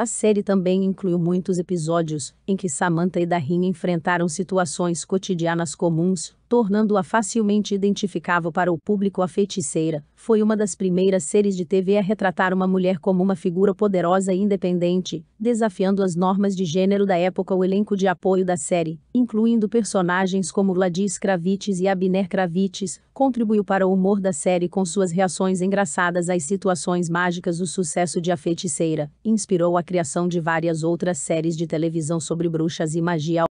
A série também incluiu muitos episódios em que Samantha e Darin enfrentaram situações cotidianas comuns, tornando-a facilmente identificável para o público. A feiticeira foi uma das primeiras séries de TV a retratar uma mulher como uma figura poderosa e independente, desafiando as normas de gênero da época. O elenco de apoio da série, incluindo personagens como Ladis Kravitz e Abner Kravitz, contribuiu para o humor da série com suas reações engraçadas às situações mágicas. O sucesso de A Feiticeira inspirou a criação de várias outras séries de televisão sobre bruxas e magia.